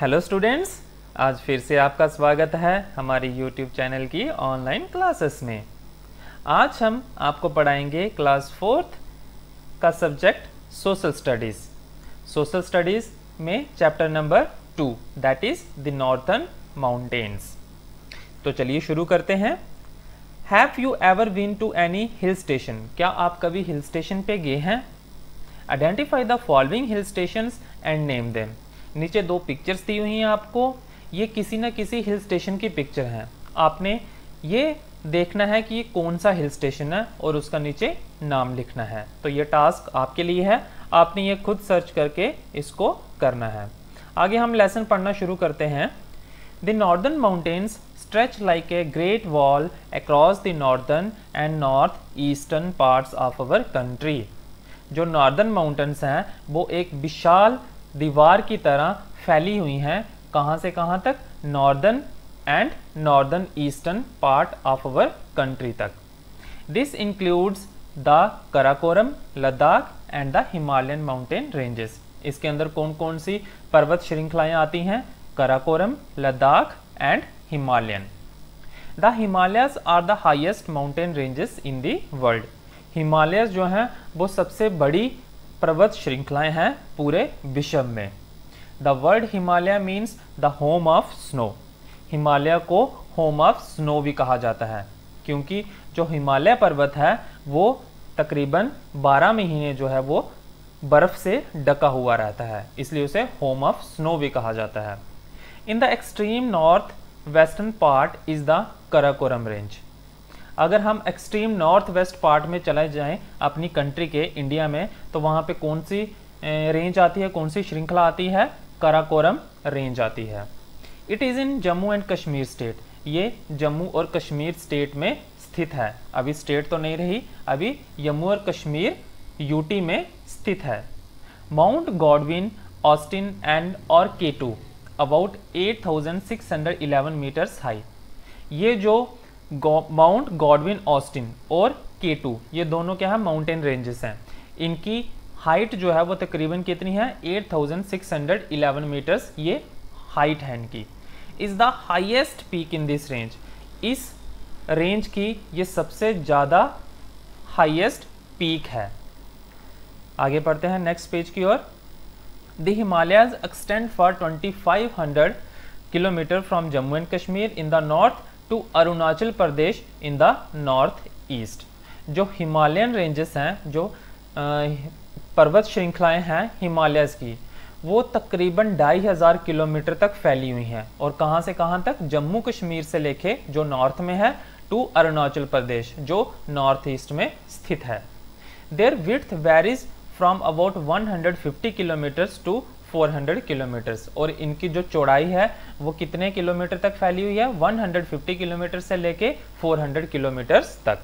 hello students आज फिर से आपका स्वागत है हमारी यूट्यूब चैनल की ऑनलाइन क्लासेस में आज हम आपको पढ़ाएंगे क्लास फोर्थ का subject social studies social studies में chapter number two that is the northern mountains तो चलिए शुरू करते हैं have you ever been to any hill station क्या आप कभी हिल स्टेशन पे गए हैं identify the following hill station and name them नीचे दो पिक्चर्स दी हुई हैं आपको ये किसी ना किसी हिल स्टेशन की पिक्चर हैं आपने ये देखना है कि ये कौन सा हिल स्टेशन है और उसका नीचे नाम लिखना है तो ये टास्क आपके लिए है आपने ये खुद सर्च करके इसको करना है आगे हम लेसन पढ़ना शुरू करते हैं the northern mountains stretch like a great wall across the northern and north eastern parts of our country जो नॉर्दर्न माउंटेन्स हैं वो एक विशाल दीवार की तरह फैली हुई हैं कहाँ से कहाँ तक northern and northern eastern part of our country तक this includes the Karakoram Ladakh and the Himalayan mountain ranges इसके अंदर कौन कौन सी पर्वत श्रृंखलाएं आती हैं Karakoram Ladakh and Himalayan the Himalayas are the highest mountain ranges in world world Himalayas जो हैं वो सबसे बड़ी पर्वत श्रृंखलाएं हैं पूरे विश्व में the word Himalaya means the home of snow Himalaya को होम ऑफ स्नो भी कहा जाता है क्योंकि जो हिमालय पर्वत है वो तकरीबन 12 महीने जो है वो बर्फ़ से ढका हुआ रहता है इसलिए उसे होम ऑफ स्नो भी कहा जाता है in the extreme north western part is the Karakoram range अगर हम एक्सट्रीम नॉर्थ वेस्ट पार्ट में चले जाएं अपनी कंट्री के इंडिया में तो वहाँ पे कौन सी रेंज आती है कौन सी श्रृंखला आती है कराकोरम रेंज आती है it is in Jammu and Kashmir state ये जम्मू और कश्मीर स्टेट में स्थित है अभी स्टेट तो नहीं रही अभी जम्मू और कश्मीर यूटी में स्थित है माउंट गॉडविन ऑस्टिन एंड और केटू अबाउट 8,611 मीटर्स हाई ये जो माउंट गॉडविन ऑस्टिन और के ये दोनों क्या है माउंटेन रेंजेस हैं इनकी हाइट जो है वो तकरीबन कितनी है 8,611 मीटर्स ये हाइट है इनकी is the highest peak in this range इस रेंज की ये सबसे ज़्यादा हाइएस्ट पीक है आगे पढ़ते हैं नेक्स्ट पेज की ओर the Himalayas extend for 2500 kilometre from Jammu and Kashmir in the north to Arunachal Pradesh in the north east जो हिमालयन रेंजेस हैं जो पर्वत श्रृंखलाएं हैं हिमालयस की वो तकरीबन ढाई हज़ार किलोमीटर तक फैली हुई हैं और कहाँ से कहां तक जम्मू कश्मीर से लेके जो नॉर्थ में है टू अरुणाचल प्रदेश जो नॉर्थ ईस्ट में स्थित है their width varies from about 150 kilometres to 400 kilometres और इनकी जो चौड़ाई है वो कितने किलोमीटर तक फैली हुई है 150 किलोमीटर से लेके 400 किलोमीटर्स तक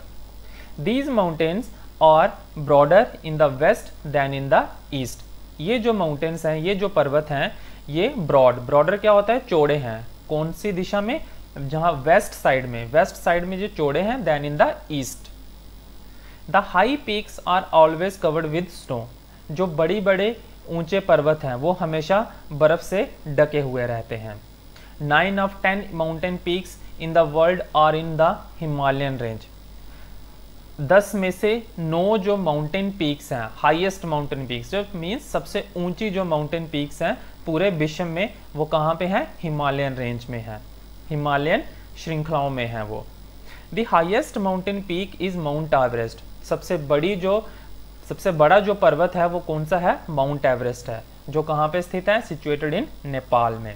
दीज माउंटेन्स और broader in the west than in the east ये जो माउंटेन्स हैं ये जो पर्वत हैं ये ब्रॉड ब्रॉडर क्या होता है चौड़े हैं कौन सी दिशा में जहां वेस्ट साइड में वेस्ट साइड में जो चौड़े हैं than in the east the high peaks are always covered with snow जो बड़ी बड़े ऊंचे पर्वत हैं वो हमेशा बर्फ से ढके हुए रहते हैं nine of ten mountain peaks in the world are in the Himalayan range दस में से नौ जो माउंटेन पीक्स हैं हाईएस्ट माउंटेन पीक्स जो मीन्स सबसे ऊंची जो माउंटेन पीक्स हैं पूरे विश्व में वो कहाँ पे हैं हिमालयन रेंज में हैं हिमालयन श्रृंखलाओं में हैं वो the highest mountain peak is mount Everest सबसे बड़ी जो सबसे बड़ा जो पर्वत है वो कौन सा है माउंट एवरेस्ट है जो कहाँ पे स्थित है सिचुएटेड इन नेपाल में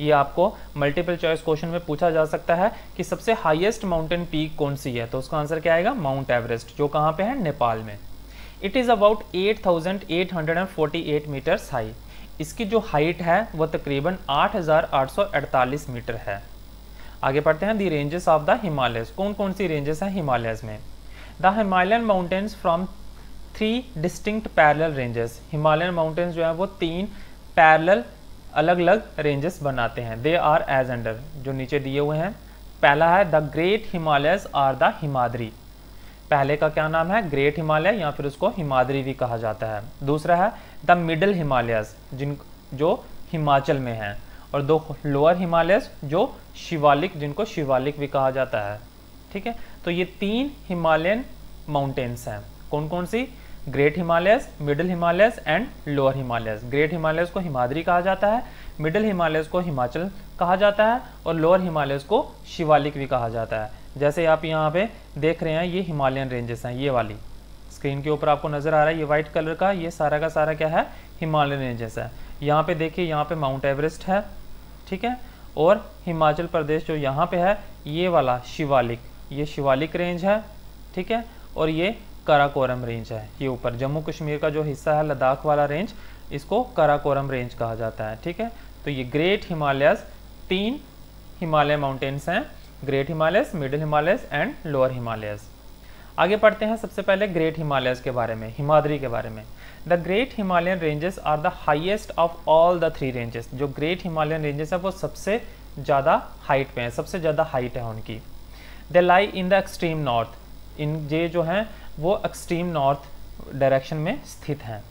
ये आपको मल्टीपल चॉइस क्वेश्चन में पूछा जा सकता है कि सबसे हाईएस्ट माउंटेन पीक कौन सी है तो उसका आंसर क्या आएगा माउंट एवरेस्ट जो कहाँ पे है नेपाल में it is about 8,848 metres high इसकी जो हाइट है वह तकरीबन 8,848 मीटर है आगे पढ़ते हैं the ranges of the Himalayas कौन कौन सी रेंजेस हैं हिमालयस में the Himalayan mountains from three distinct parallel ranges Himalayan mountains जो है वो तीन पैरल अलग अलग रेंजेस बनाते हैं दे आर एज अंडर जो नीचे दिए हुए हैं पहला है the great Himalayas are the Himadri पहले का क्या नाम है ग्रेट हिमालय या फिर उसको हिमाद्री भी कहा जाता है दूसरा है द मिडल हिमालयस जिन जो हिमाचल में हैं और दो लोअर हिमालयस जो शिवालिक जिनको शिवालिक भी कहा जाता है ठीक है तो ये तीन हिमालयन माउंटेन्स हैं कौन कौन सी great Himalayas middle Himalayas and lower Himalayas great Himalayas को हिमाद्री कहा जाता है मिडिल हिमालयस को हिमाचल कहा जाता है और लोअर हिमालयस को शिवालिक भी कहा जाता है जैसे आप यहाँ पे देख रहे हैं ये हिमालयन रेंजेस हैं ये वाली स्क्रीन के ऊपर आपको नज़र आ रहा है ये वाइट कलर का ये सारा का सारा क्या है हिमालयन रेंजेस है यहाँ पे देखिए यहाँ पे माउंट एवरेस्ट है ठीक है और हिमाचल प्रदेश जो यहाँ पे है ये वाला शिवालिक ये शिवालिक रेंज है ठीक है और ये कराकोरम रेंज है ये ऊपर जम्मू कश्मीर का जो हिस्सा है लद्दाख वाला रेंज इसको कराकोरम रेंज कहा जाता है ठीक है तो ये ग्रेट हिमालयस तीन हिमालय माउंटेन्स हैं great Himalayas middle Himalayas and lower Himalayas आगे पढ़ते हैं सबसे पहले ग्रेट हिमालयस के बारे में हिमाद्री के बारे में the great Himalayan ranges are the highest of all the three ranges जो ग्रेट हिमालयन रेंजेस है वो सबसे ज़्यादा हाइट पे हैं सबसे ज़्यादा हाइट है उनकी they lie in the extreme north इन ये जो हैं वो एक्सट्रीम नॉर्थ डायरेक्शन में स्थित हैं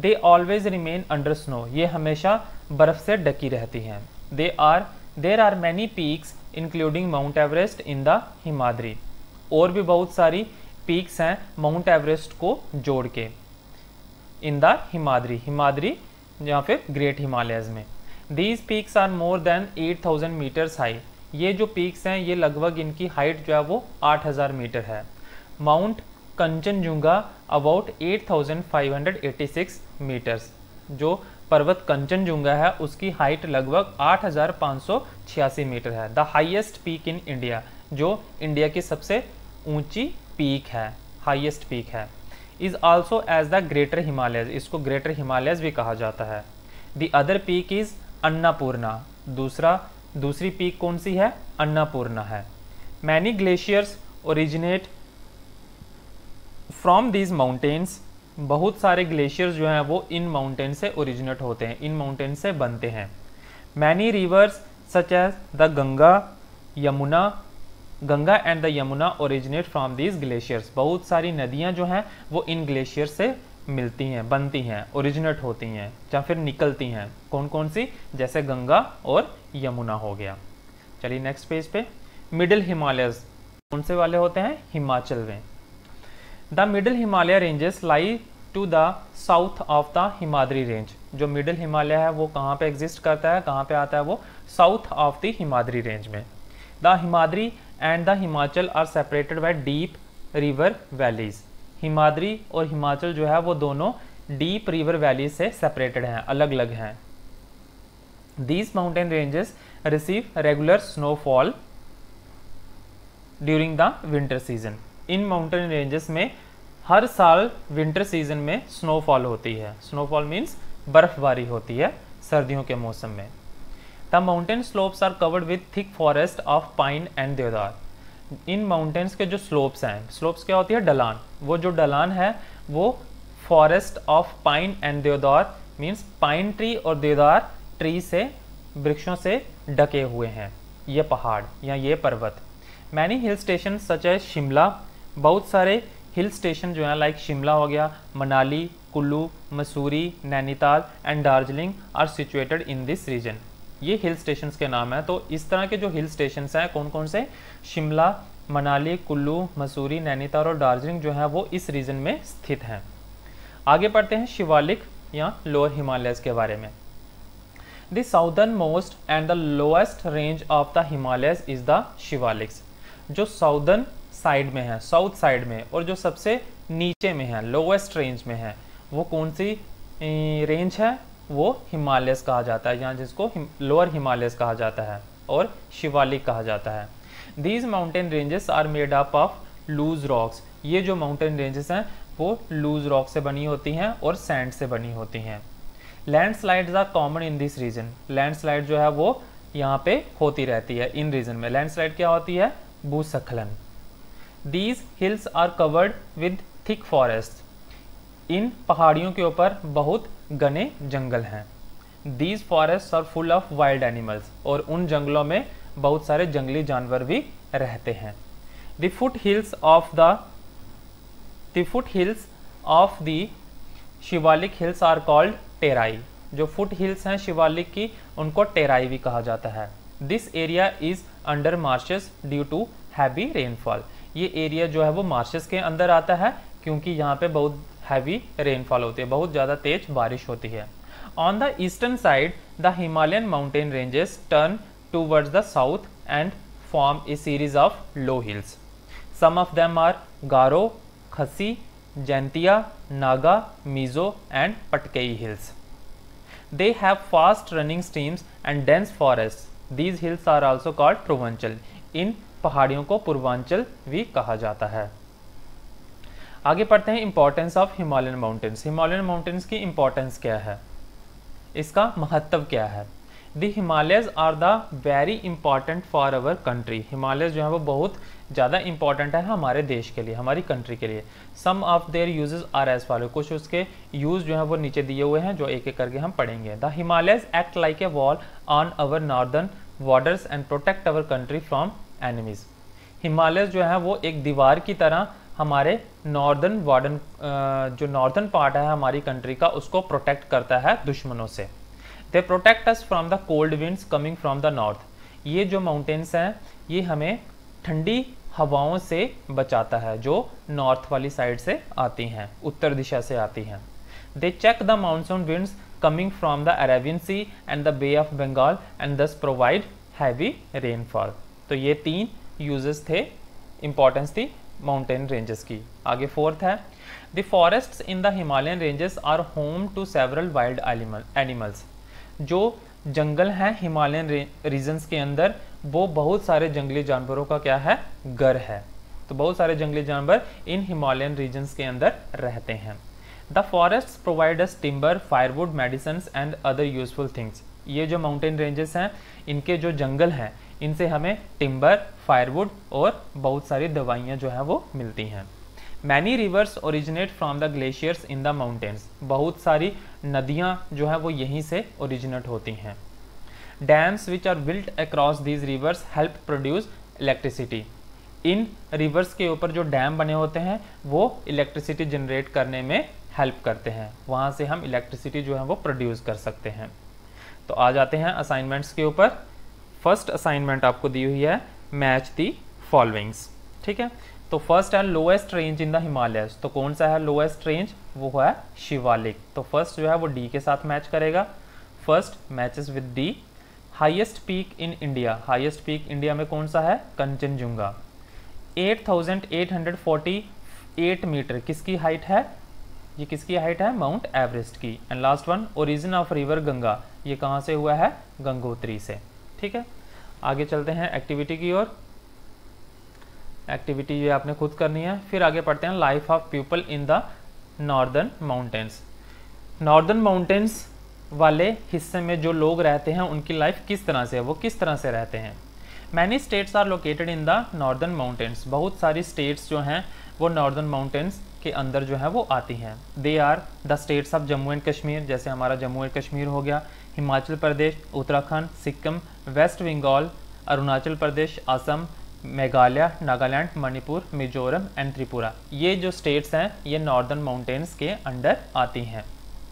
they always remain under snow ये हमेशा बर्फ़ से ढकी रहती हैं they are there are many peaks including Mount Everest in the Himadri और भी बहुत सारी पीक्स हैं माउंट एवरेस्ट को जोड़ के इन द हिमाद्री हिमाद्री या फिर ग्रेट हिमालयज में these peaks are more than 8000 metres high ये जो पीक्स हैं ये लगभग इनकी हाइट जो है वो 8000 मीटर है माउंट कंचनजुंगा अबाउट 8,586 मीटर्स जो पर्वत कंचनजुंगा है उसकी हाइट लगभग 8,586 मीटर है the highest peak in India जो इंडिया की सबसे ऊंची पीक है हाइएस्ट पीक है is also as the greater Himalaya इसको ग्रेटर हिमालय भी कहा जाता है the other peak is Annapurna दूसरा दूसरी पीक कौन सी है अन्नापूर्णा है many glaciers originate from these mountains बहुत सारे ग्लेशियर्स जो हैं वो इन माउंटेन से ओरिजिनेट होते हैं इन माउंटेन से बनते हैं many rivers such as the Ganga Yamuna Ganga and the Yamuna originate from these glaciers बहुत सारी नदियाँ जो हैं वो इन ग्लेशियर से मिलती हैं बनती हैं ओरिजिनेट होती हैं या फिर निकलती हैं कौन कौन सी जैसे गंगा और यमुना हो गया चलिए नेक्स्ट पेज पे मिडिल हिमालयस कौन से वाले होते हैं हिमाचल में the middle Himalaya ranges lie to the south of the Himadri range जो मिडल हिमालय है वो कहाँ पे एग्जिस्ट करता है कहाँ पे आता है वो south of the Himadri range में the Himadri and the Himachal are separated by deep river valleys Himadri और हिमाचल जो है वो दोनों डीप रिवर वैली से सेपरेटेड हैं अलग अलग हैं these mountain ranges receive regular snowfall during the winter season in mountain ranges में हर साल विंटर सीजन में स्नोफॉल होती है स्नोफॉल मीन्स बर्फबारी होती है सर्दियों के मौसम में the mountain slopes are covered with thick forest of pine and deodar in mountains के जो स्लोप्स हैं स्लोप्स क्या होती है डलान वो जो डलान है वो forest of pine and deodar means pine tree और देवदार ट्री से वृक्षों से ढके हुए हैं ये पहाड़ या ये पर्वत मैनी हिल स्टेशन सच है शिमला बहुत सारे हिल स्टेशन जो हैं लाइक शिमला हो गया Manali Kullu Mussoorie Nainital and Darjeeling are situated in this region ये हिल स्टेशन के नाम हैं तो इस तरह के जो हिल स्टेशन हैं कौन कौन से शिमला मनाली कुल्लू मसूरी नैनीताल और दार्जिलिंग जो है वो इस रीजन में स्थित हैं आगे पढ़ते हैं शिवालिक या लोअर हिमालयस के बारे में the southern most and the lowest range of the Himalayas is the Shivaliks जो साउदर्न साइड में है साउथ साइड में और जो सबसे नीचे में है लोवेस्ट रेंज में है वो कौन सी रेंज है वो हिमालयस कहा जाता है या जिसको हिम, लोअर हिमालयस कहा जाता है और शिवालिक कहा जाता है these mountain ranges are made up of loose rocks ये जो माउंटेन रेंजेस हैं वो लूज रॉक से बनी होती हैं और सैंड से बनी होती हैं landslides are common in this region landslide जो है वो यहाँ पे होती रहती है इन रीजन में लैंडस्लाइड क्या होती है भूस्खलन these hills are covered with thick forest इन पहाड़ियों के ऊपर बहुत घने जंगल हैं these forest are full of wild animals और उन जंगलों में बहुत सारे जंगली जानवर भी रहते हैं the foot hills of the foot hills of the Shivalik hills are called Terai जो फुट हिल्स हैं शिवालिक की उनको टेराई भी कहा जाता है this area is under marshes due to heavy rainfall ये एरिया जो है वो मार्शेस के अंदर आता है क्योंकि यहाँ पे बहुत हैवी रेनफॉल होती है बहुत ज़्यादा तेज बारिश होती है on the eastern side the Himalayan mountain ranges turn towards the south and form a series of low hills some of them are Garo Khasi Jaintia Naga Mizo and Patkai hills they have fast running streams and dense forest these hills are also called Purvanchal इन पहाड़ियों को पूर्वांचल भी कहा जाता है आगे पढ़ते हैं importance of Himalayan mountains Himalayan mountains की इंपॉर्टेंस क्या है इसका महत्व क्या है the Himalayas are the very important for our country Himalaya जो है वो बहुत ज़्यादा इंपॉर्टेंट है हमारे देश के लिए हमारी कंट्री के लिए some of their use are as follow कुछ उसके यूज़ जो है वो नीचे दिए हुए हैं जो एक एक करके हम पढ़ेंगे the Himalayas act like a wall on our northern borders and protect our country from enemies Himalayas जो है वो एक दीवार की तरह हमारे नॉर्दर्न वार्डन जो नॉर्दर्न पार्ट है हमारी कंट्री का उसको प्रोटेक्ट करता है दुश्मनों से they protect us from the cold winds coming from the north ये जो माउंटेन्स हैं ये हमें ठंडी हवाओं से बचाता है जो नॉर्थ वाली साइड से आती हैं उत्तर दिशा से आती हैं they check the monsoon winds coming from the Arabian Sea and the Bay of Bengal and thus provide heavy rainfall तो ये तीन यूजेस थे इम्पॉर्टेंस थी माउंटेन रेंजेस की आगे फोर्थ है the forest in the Himalayan ranges are home to several wild animals जो जंगल हैं हिमालयन रीजन्स के अंदर वो बहुत सारे जंगली जानवरों का क्या है घर है तो बहुत सारे जंगली जानवर इन हिमालयन रीजन्स के अंदर रहते हैं the forest provide us timber firewood medicines and other useful things ये जो माउंटेन रेंजेस हैं इनके जो जंगल हैं इनसे हमें टिम्बर फायरवुड और बहुत सारी दवाइयाँ जो हैं वो मिलती हैं many rivers originate from the glaciers in the mountains बहुत सारी नदियाँ जो हैं वो यहीं से ओरिजिनेट होती हैं dams which are built across these rivers help produce electricity इन रिवर्स के ऊपर जो डैम बने होते हैं वो इलेक्ट्रिसिटी जनरेट करने में हेल्प करते हैं वहाँ से हम इलेक्ट्रिसिटी जो है वो प्रोड्यूस कर सकते हैं तो आ जाते हैं असाइनमेंट्स के ऊपर फर्स्ट असाइनमेंट आपको दी हुई है मैच दी फॉलोइंग्स ठीक है तो फर्स्ट है lowest range in the Himalayas तो कौन सा है लोएस्ट रेंज वो है शिवालिक तो फर्स्ट जो है वो डी के साथ मैच करेगा first matches with the highest peak in India highest peak India में कौन सा है कंचनजुंगा 8,848 मीटर किसकी हाइट है ये किसकी हाइट है माउंट एवरेस्ट की and last one origin of river Ganga ये कहाँ से हुआ है गंगोत्री से ठीक है आगे चलते हैं एक्टिविटी की ओर एक्टिविटी ये आपने खुद करनी है फिर आगे पढ़ते हैं life of people in the northern mountains northern mountains वाले हिस्से में जो लोग रहते हैं उनकी लाइफ किस तरह से है वो किस तरह से रहते हैं many states are located in the northern mountains बहुत सारी स्टेट्स जो हैं वो नॉर्दर्न माउंटेन्स के अंदर जो है वो आती हैं they are the states of Jammu and Kashmir जैसे हमारा जम्मू एंड कश्मीर हो गया हिमाचल प्रदेश उत्तराखंड सिक्किम वेस्ट बंगाल अरुणाचल प्रदेश असम मेघालय नागालैंड मणिपुर मिजोरम एंड त्रिपुरा ये जो स्टेट्स हैं ये नॉर्दर्न माउंटेन्स के अंडर आती हैं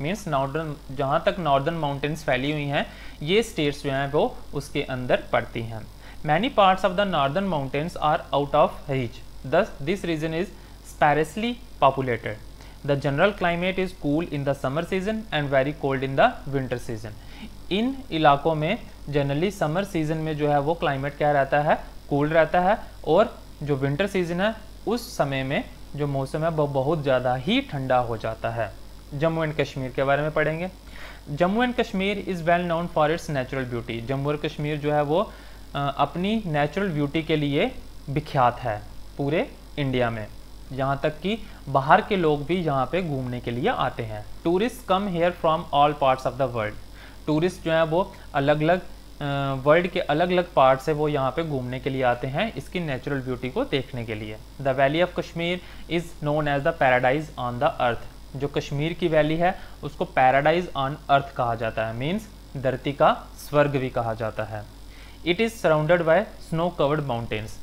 मीन्स नॉर्दर्न जहाँ तक नॉर्दर्न माउंटेन्स फैली हुई हैं ये स्टेट्स जो हैं वो उसके अंदर पड़ती हैं many parts of the northern mountains are out of reach thus this region is sparsely populated the general climate is cool in the summer season and very cold in the winter season इन इलाकों में generally summer season में जो है वो climate क्या रहता है कूल रहता है और जो विंटर सीजन है उस समय में जो मौसम है वह बहुत ज़्यादा ही ठंडा हो जाता है जम्मू एंड कश्मीर के बारे में पढ़ेंगे Jammu and Kashmir is well known for its natural beauty Jammu और कश्मीर जो है वो अपनी नेचुरल ब्यूटी के लिए विख्यात है पूरे इंडिया में यहाँ तक कि बाहर के लोग भी यहाँ पे घूमने के लिए आते हैं tourist come here from all parts of the world tourist जो हैं वो अलग अलग वर्ल्ड के अलग अलग पार्ट से वो यहाँ पे घूमने के लिए आते हैं इसकी नेचुरल ब्यूटी को देखने के लिए the valley of Kashmir is known as the paradise on the earth जो कश्मीर की वैली है उसको पैराडाइज ऑन अर्थ कहा जाता है मीन्स धरती का स्वर्ग भी कहा जाता है it is surrounded by snow covered mountains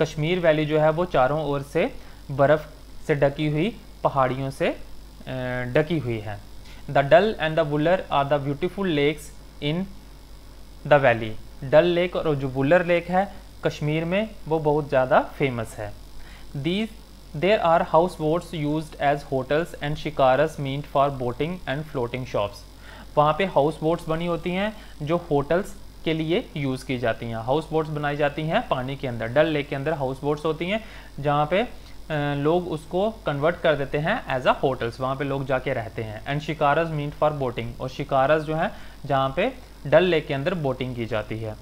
Kashmir valley जो है वो चारों ओर से बर्फ़ से ढकी हुई पहाड़ियों से ढकी हुई है the Dal and the Wular are the beautiful lakes in the valley Dal lake और जो बुलर लेक है कश्मीर में वो बहुत ज़्यादा फेमस है these there are houseboats used as hotels and shikaras meant for boating and floating shops वहाँ पे हाउस बोट्स बनी होती हैं जो होटल्स के लिए यूज़ की जाती हैं हाउस बोट्स बनाई जाती हैं पानी के अंदर डल लेक के अंदर हाउस बोट्स होती हैं जहाँ पे लोग उसको कन्वर्ट कर देते हैं एज अ होटल्स वहाँ पे लोग जाके रहते हैं and shikaras meant for boating और शिकारज जो है जहाँ पे डल लेक के अंदर बोटिंग की जाती है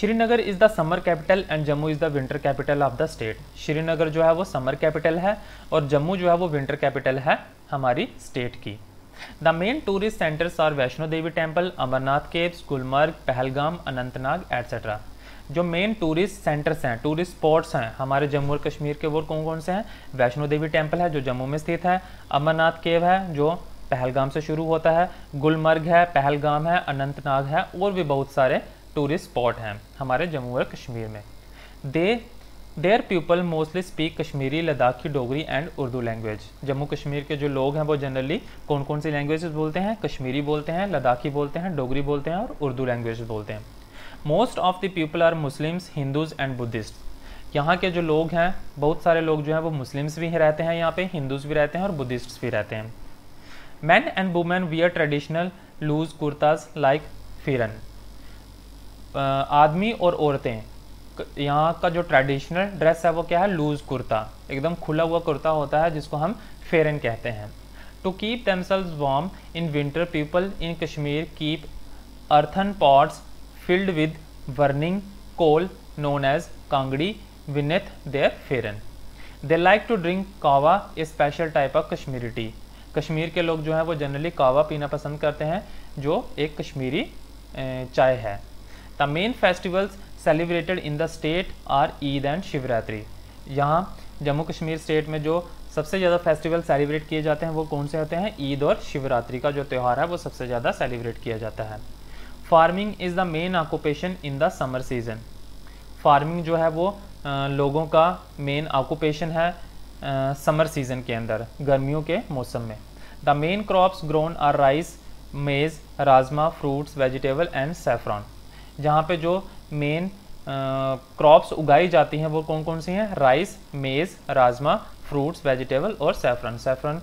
Srinagar is the summer capital and Jammu is the winter capital of the state Srinagar जो है वो समर कैपिटल है और जम्मू जो है वो विंटर कैपिटल है हमारी स्टेट की the main tourist centres are Vaishno Devi temple Amarnath caves Gulmarg Pahalgam Anantnag etcetera जो मेन टूरिस्ट सेंटर्स हैं टूरिस्ट स्पॉट्स हैं हमारे जम्मू और कश्मीर के वो कौन कौन से हैं वैष्णो देवी टेम्पल है जो जम्मू में स्थित है अमरनाथ केव है जो पहलगाम से शुरू होता है गुलमर्ग है पहलगाम है अनंतनाग है और भी बहुत सारे टूरिस्ट स्पॉट हैं हमारे जम्मू और कश्मीर में they there people mostly speak Kashmiri Ladakhi Dogri and Urdu language Jammu Kashmir के जो लोग हैं वो जनरली कौन कौन सी लैंग्वेजेस बोलते हैं कश्मीरी बोलते हैं लद्दाखी बोलते हैं डोगरी बोलते हैं और उर्दू लैंग्वेज बोलते हैं most of the people are Muslims Hindus and Buddhist यहाँ के जो लोग हैं बहुत सारे लोग जो हैं वो मुस्लिम्स भी रहते हैं यहाँ पे हिंदूज भी रहते हैं और बुद्धिस्ट भी रहते हैं man and women we are traditional loose kurtas like pheran आदमी और औरतें यहाँ का जो ट्रेडिशनल ड्रेस है वो क्या है लूज कुर्ता एकदम खुला हुआ कुर्ता होता है जिसको हम फेरन कहते हैं to keep themselves warm in winter people in Kashmir keep earthen pots filled with burning coal known as kangri beneath their pheran they like to drink kahwa a special type of Kashmiri tea Kashmir के लोग जो है वो जनरली कावा पीना पसंद करते हैं जो एक कश्मीरी चाय है the main festivals celebrated in the state are Eid and Shivratri यहाँ जम्मू कश्मीर स्टेट में जो सबसे ज़्यादा फेस्टिवल सेलिब्रेट किए जाते हैं वो कौन से होते हैं ईद और शिवरात्रि का जो त्यौहार है वो सबसे ज़्यादा सेलिब्रेट किया जाता है farming is the main occupation in the summer season farming जो है वो लोगों का मेन ऑक्यूपेशन है समर सीज़न के अंदर गर्मियों के मौसम में the main crops grown are rice maize rajma fruits vegetable and saffron जहाँ पे जो मेन क्रॉप्स उगाई जाती हैं वो कौन कौन सी हैं rice maize rajma fruits vegetable और saffron saffron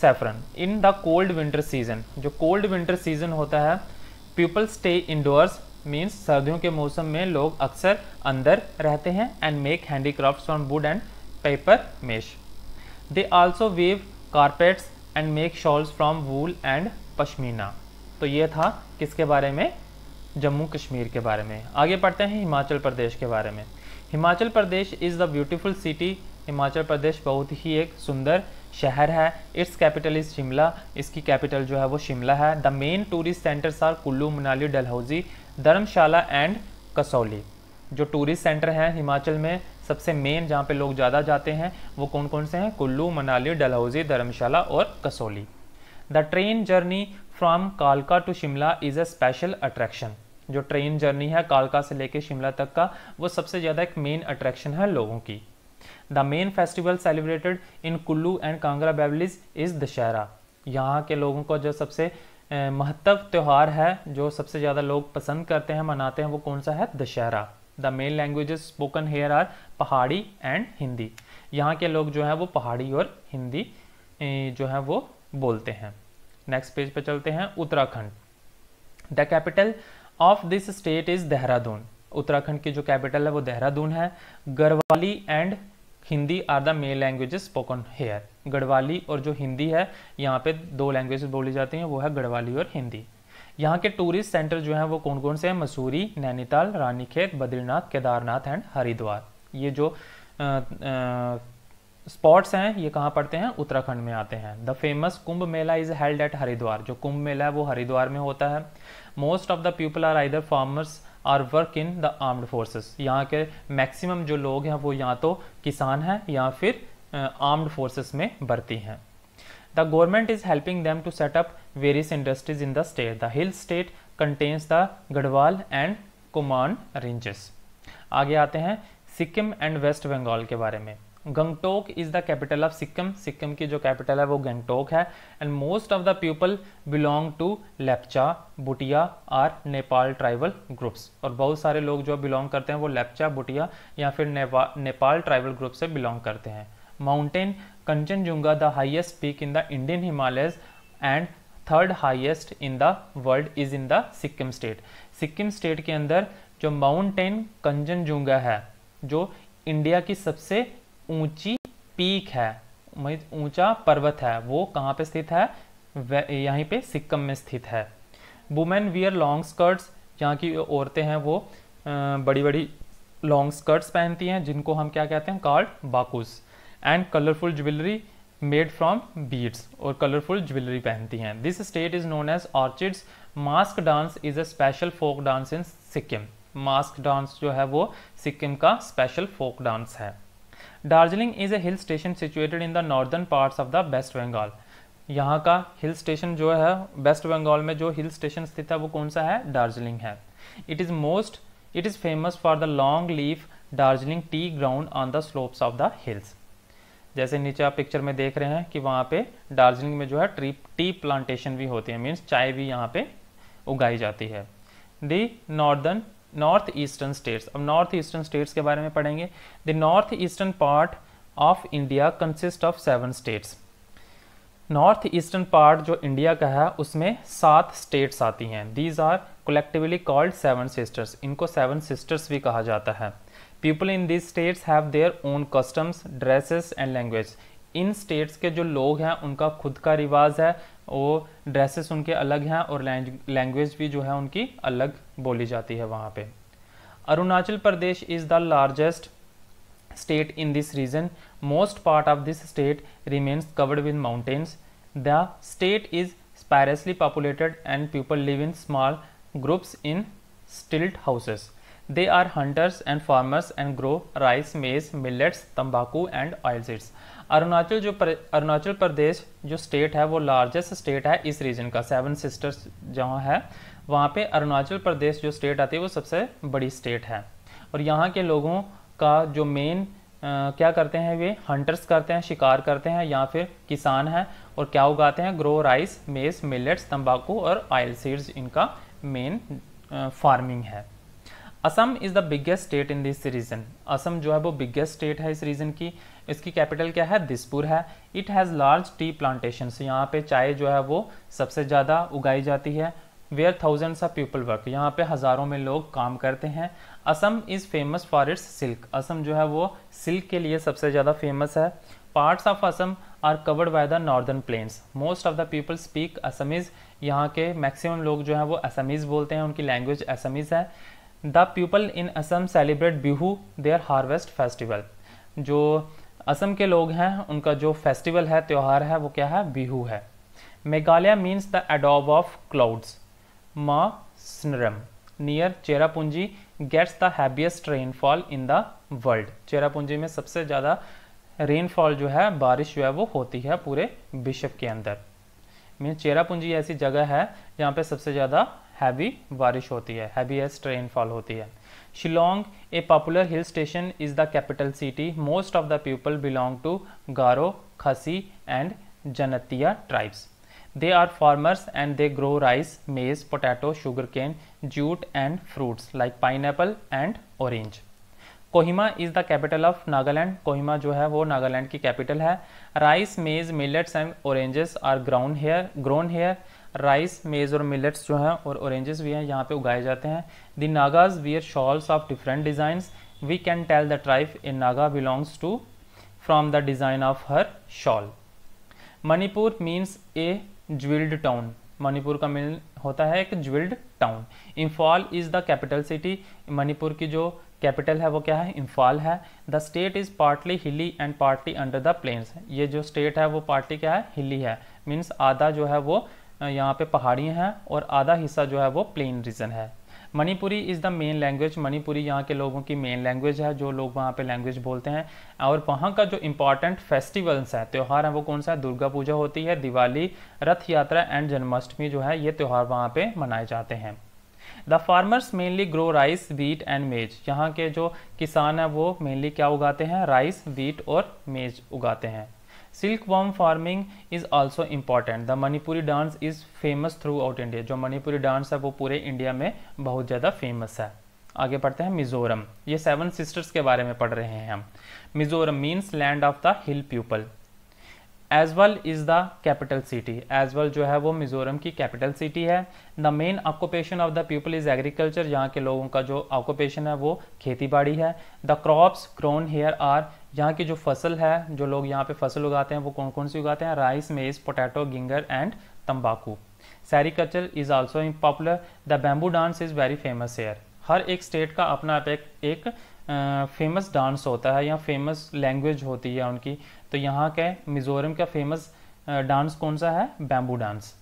saffron in the cold winter season जो कोल्ड विंटर सीज़न होता है पीपल स्टे इंडोर्स मीन्स सर्दियों के मौसम में लोग अक्सर अंदर रहते हैं and make handicraft from wood and paper mache they also weave carpets and make shawls from wool and pashmina तो ये था किसके बारे में जम्मू कश्मीर के बारे में आगे पढ़ते हैं हिमाचल प्रदेश के बारे में Himachal Pradesh is the beautiful city Himachal Pradesh बहुत ही एक सुंदर शहर है इट्स कैपिटल इज़ शिमला इसकी कैपिटल जो है वो शिमला है the main tourist centres are Kullu Manali Dalhousie Dharamshala and Kasauli जो टूरिस्ट सेंटर हैं हिमाचल में सबसे मेन जहाँ पे लोग ज़्यादा जाते हैं वो कौन कौन से हैं कुल्लू मनाली डलहौजी धर्मशाला और Kasauli the train journey from कालका to Shimla is a special attraction जो ट्रेन जर्नी है कालका से लेकर शिमला तक का वो सबसे ज़्यादा एक मेन अट्रैक्शन है लोगों की the main festival celebrated in Kullu and Kangra valleys is Dussehra यहाँ के लोगों को जो सबसे महत्व त्यौहार है जो सबसे ज़्यादा लोग पसंद करते हैं मनाते हैं वो कौन सा है Dussehra the main languages spoken here are Pahari and Hindi यहाँ के लोग जो है वो पहाड़ी और हिंदी जो है वो बोलते हैं नेक्स्ट पेज पे चलते हैं Uttarakhand the capital of this state is Dehradun Uttarakhand की जो कैपिटल है वो देहरादून है Garhwali and Hindi are the main languages spoken here Garhwali और जो हिंदी है यहाँ पे दो लैंग्वेज बोली जाती हैं वो है गढ़वाली और हिंदी यहाँ के टूरिस्ट सेंटर जो हैं वो कौन कौन से हैं मसूरी नैनीताल रानीखेत बद्रीनाथ केदारनाथ एंड हरिद्वार ये जो स्पॉट्स हैं ये कहाँ पड़ते हैं उत्तराखंड में आते हैं the famous Kumbh Mela is held at Haridwar जो कुंभ मेला है वो हरिद्वार में होता है most of the people are either farmers or work in the armed forces यहाँ के मैक्सिमम जो लोग हैं वो या तो किसान हैं या फिर आर्म्ड फोर्सेस में भर्ती हैं the government is helping them to set up various industries in the state the hill state contains the Garhwal and Kumaon ranges आगे आते हैं सिक्किम एंड वेस्ट बंगाल के बारे में Gangtok is the capital of Sikkim Sikkim की जो कैपिटल है वो गंगटोक है and most of the people belong to Lepcha Bhutia or Nepal tribal groups और बहुत सारे लोग जो बिलोंग करते हैं वो लेपचा बुटिया या फिर नेपा, नेपाल ट्राइबल ग्रुप से बिलोंग करते हैं mountain Kanchenjunga the highest peak in the Indian Himalayas and third highest in the world is in the Sikkim state Sikkim state के अंदर जो माउंटेन कंचनजुंगा है जो इंडिया की सबसे ऊंची पीक है ऊंचा पर्वत है वो कहाँ पे स्थित है यहीं पे सिक्किम में स्थित है वुमेन वियर लॉन्ग स्कर्ट्स यहाँ की औरतें हैं वो बड़ी बड़ी लॉन्ग स्कर्ट्स पहनती हैं जिनको हम क्या कहते हैं called bakhus and colourful jewellery made from beads और कलरफुल ज्वेलरी पहनती हैं this state is known as orchids mask dance is a special folk dance in Sikkim mask dance जो है वो सिक्किम का स्पेशल फोक डांस है Darjeeling is a hill station situated in the northern parts of the West Bengal यहाँ का hill station जो है वेस्ट बंगाल में जो हिल स्टेशन स्थित है वो कौन सा है दार्जिलिंग है it is most it is famous for the long leaf Darjeeling tea grown on the slopes of the hills जैसे नीचे आप पिक्चर में देख रहे हैं कि वहाँ पे दार्जिलिंग में जो है ट्री टी प्लांटेशन भी होती है मीन्स चाय भी यहाँ पे उगाई जाती है the northern north eastern states अब नॉर्थ ईस्टर्न स्टेट्स के बारे में पढ़ेंगे the north eastern part of India consist of seven states north eastern part जो इंडिया का है उसमें सात स्टेट्स आती हैं these are collectively called seven sisters इनको सेवन सिस्टर्स भी कहा जाता है people in this states have their own customs dresses and language इन स्टेट्स के जो लोग हैं उनका खुद का रिवाज है वो ड्रेसेस उनके अलग हैं और लैंग्वेज भी जो है उनकी अलग बोली जाती है वहाँ पे Arunachal Pradesh is the largest state in this region most part of this state remains covered with mountains the state is sparsely populated and people live in small groups in stilt houses they are hunters and farmers and grow rice maize millets तम्बाकू and oil seeds Arunachal जो अरुणाचल प्रदेश जो state है वो largest state है इस reason का seven sisters जहाँ है वहाँ पे अरुणाचल प्रदेश जो स्टेट आती है वो सबसे बड़ी स्टेट है और यहाँ के लोगों का जो मेन क्या करते हैं वे हंटर्स करते हैं शिकार करते हैं या फिर किसान हैं और क्या उगाते हैं ग्रो राइस मेज मिलेट्स तंबाकू और आयल सीड्स इनका मेन फार्मिंग है Assam is the biggest state in this region Assam जो है वो बिगेस्ट स्टेट है इस रीजन की इसकी कैपिटल क्या है दिसपुर है it has large tea plantation यहाँ पे चाय जो है वो सबसे ज़्यादा उगाई जाती है where thousands of people work यहाँ पे हज़ारों में लोग काम करते हैं Assam is famous for its silk Assam जो है वो सिल्क के लिए सबसे ज़्यादा फेमस है parts of Assam are covered by the northern plains most of the people speak Assamese यहाँ के मैक्सिमम लोग जो हैं वो असमीज़ बोलते हैं उनकी लैंग्वेज असमीज़ है the people in Assam celebrate Bihu their harvest festival जो असम के लोग हैं उनका जो फेस्टिवल है त्यौहार है वो क्या है बिहू है मेघालय मीन्स द एडोब of clouds Mawsynram near Cherrapunji gets the heaviest rainfall in the world Cherrapunji में सबसे ज़्यादा रेनफॉल जो है बारिश जो है वो होती है पूरे विश्व के अंदर मीन्स चेरापूंजी ऐसी जगह है जहाँ पे सबसे ज़्यादा हैवी बारिश होती है हैवीएस्ट रेनफॉल होती है Shillong a popular hill station is the capital city most of the people belong to Garo Khasi and Jaintia tribes they are farmers and they grow rice maize potato sugar cane jute and fruits like pineapple and orange Kohima is the capital of Nagaland Kohima जो है वो नागालैंड की capital है rice maize millets and oranges are ground here grown here rice maize और millets जो हैं और oranges भी हैं यहाँ पे उगाए जाते हैं the Nagas wear shawls of different design we can tell the tribe a Naga belongs to from the design of her shawl Manipur means a jewelled town Manipur का मीन होता है एक jewelled town Imphal is the capital city Manipur की जो capital है वो क्या है इम्फाल है the state is partly hilly and partly under the plains ये जो स्टेट है वो पार्टी क्या है हिली है मीन्स आधा जो है वो यहाँ पे पहाड़ी हैं और आधा हिस्सा जो है वो प्लेन रीजन है Manipuri is the main language Manipuri यहाँ के लोगों की मेन लैंग्वेज है जो लोग वहाँ पे लैंग्वेज बोलते हैं और वहाँ का जो इंपॉर्टेंट फेस्टिवल्स हैं त्यौहार हैं वो कौन सा है दुर्गा पूजा होती है दिवाली रथ यात्रा एंड जन्माष्टमी जो है ये त्यौहार वहाँ पर मनाए जाते हैं the farmers mainly grow rice wheat and maize यहाँ के जो किसान हैं वो मेनली क्या उगाते हैं राइस वीट और मेज उगाते हैं silk farming is also important the Manipuri dance is famous throughout India जो मणिपुरी डांस है वो पूरे इंडिया में बहुत ज़्यादा फेमस है आगे पढ़ते हैं मिजोरम ये सेवन सिस्टर्स के बारे में पढ़ रहे हैं हम Mizoram means land of the hill people as well is the capital city as well जो है वो मिजोरम की कैपिटल सिटी है the main occupation of the people is agriculture यहाँ के लोगों का जो ऑक्यूपेशन है वो खेती बाड़ी है the crops grown here are यहाँ की जो फसल है जो लोग यहाँ पे फसल उगाते हैं वो कौन कौन सी उगाते हैं rice maize potato ginger and तम्बाकू sericulture is also popular the bamboo dance is very famous here हर एक स्टेट का अपना एक, एक फेमस डांस होता है या फेमस लैंग्वेज होती है उनकी तो यहाँ के मिज़ोरम का फेमस डांस कौन सा है बैम्बू डांस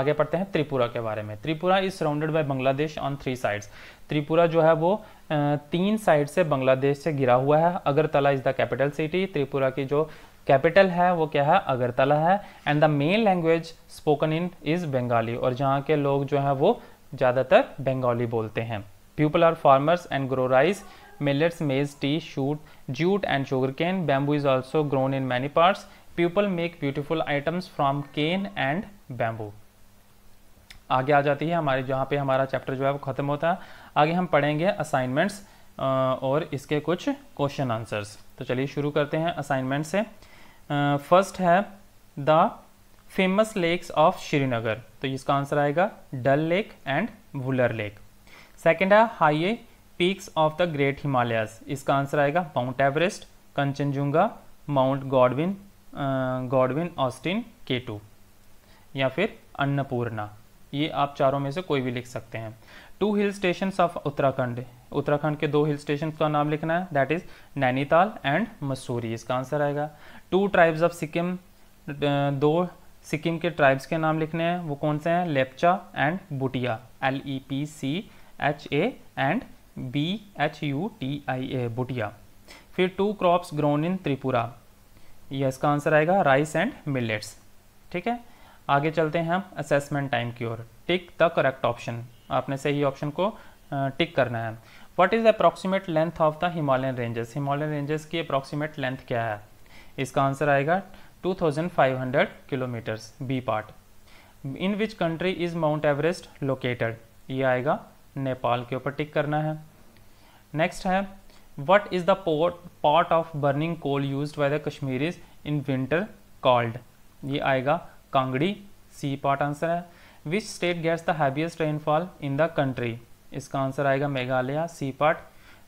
आगे पढ़ते हैं त्रिपुरा के बारे में Tripura is surrounded by Bangladesh on three sides Tripura जो है वो तीन साइड से बांग्लादेश से घिरा हुआ है Agartala is the capital city Tripura की जो कैपिटल है वो क्या है अगरतला है and the main language spoken in is Bengali और जहाँ के लोग जो है वो ज़्यादातर बंगाली बोलते हैं people are farmers and grow rice maize tea shoot jute and sugar cane bamboo is also grown in many parts people make beautiful items from cane and bamboo आगे आ जाती है हमारे जहाँ पे हमारा चैप्टर जो है वो ख़त्म होता है आगे हम पढ़ेंगे असाइनमेंट्स और इसके कुछ क्वेश्चन आंसर्स तो चलिए शुरू करते हैं असाइनमेंट से फर्स्ट है the famous lakes of Srinagar तो इसका आंसर आएगा Dal lake and Wular lake second है high peaks of the great Himalayas इसका आंसर आएगा mount Everest Kanchenjunga mount Godwin Godwin Austen के या फिर अन्नपूर्णा ये आप चारों में से कोई भी लिख सकते हैं two hill station of Uttarakhand Uttarakhand के दो हिल स्टेशन का नाम लिखना है that is Nainital and Mussoorie इसका आंसर आएगा टू ट्राइब्स ऑफ सिक्किम दो सिक्किम के ट्राइब्स के नाम लिखने हैं वो कौन से हैं Lepcha and Bhutia L E P C H A and B H U T I A Bhutia फिर two crops grown in Tripura यह इसका आंसर आएगा राइस एंड मिलेट्स ठीक है आगे चलते हैं हम असेसमेंट टाइम की ओर टिक द करेक्ट ऑप्शन आपने सही ऑप्शन को टिक करना है what is approximate length of the Himalayan ranges Himalayan ranges की अप्रॉक्सीमेट लेंथ क्या है इसका आंसर आएगा 2500 kilometres B part in which country is mount Everest located ये आएगा नेपाल के ऊपर टिक करना है नेक्स्ट है what is the pot part of burning coal used by the Kashmiris in winter called ये आएगा कांगड़ी सी पार्ट आंसर है which state gets the heaviest rainfall in the country इसका आंसर आएगा Meghalaya C part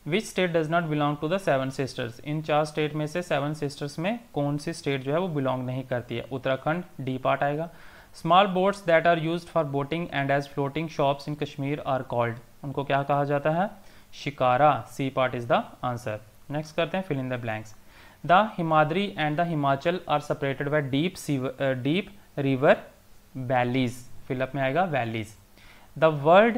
which state does not belong to the seven sisters इन चार state में से seven sisters में कौन सी स्टेट जो है वो बिलोंग नहीं करती है उत्तराखंड डी पार्ट आएगा small boats that are used for boating and as floating shops in Kashmir are called उनको क्या कहा जाता है shikara C part is the answer next करते हैं fill in the blanks the Himadri and the Himachal are separated by deep sea deep river valleys fill up में आएगा valleys the word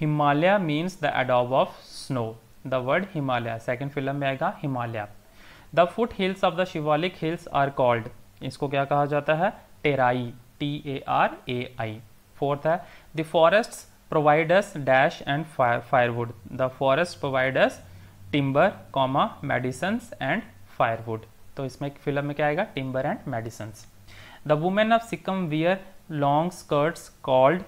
Himalaya means the एडोब of snow the word Himalaya second film में आएगा Himalaya the foot hills of the Shivalik hills are called इसको क्या कहा जाता है Terai T A R A I fourth है the forest providers dash and firewood the forest providers timber comma medicines and firewood तो इसमें एक फिल्म में क्या आएगा timber and medicines the women of Sikkim wear long skirts called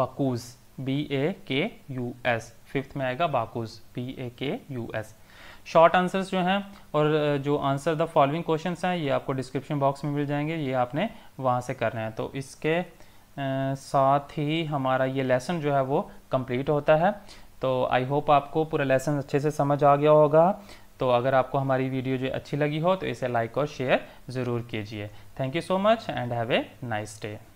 bakhus B A K U S fifth में आएगा बाकूज B A K U S short answers जो हैं और जो आंसर द फॉलोइंग क्वेश्चन हैं ये आपको डिस्क्रिप्शन बॉक्स में मिल जाएंगे ये आपने वहाँ से करना है तो इसके साथ ही हमारा ये लेसन जो है वो कंप्लीट होता है तो आई होप आपको पूरा लेसन अच्छे से समझ आ गया होगा तो अगर आपको हमारी वीडियो जो अच्छी लगी हो तो इसे लाइक और शेयर ज़रूर कीजिए thank you so much and have a nice day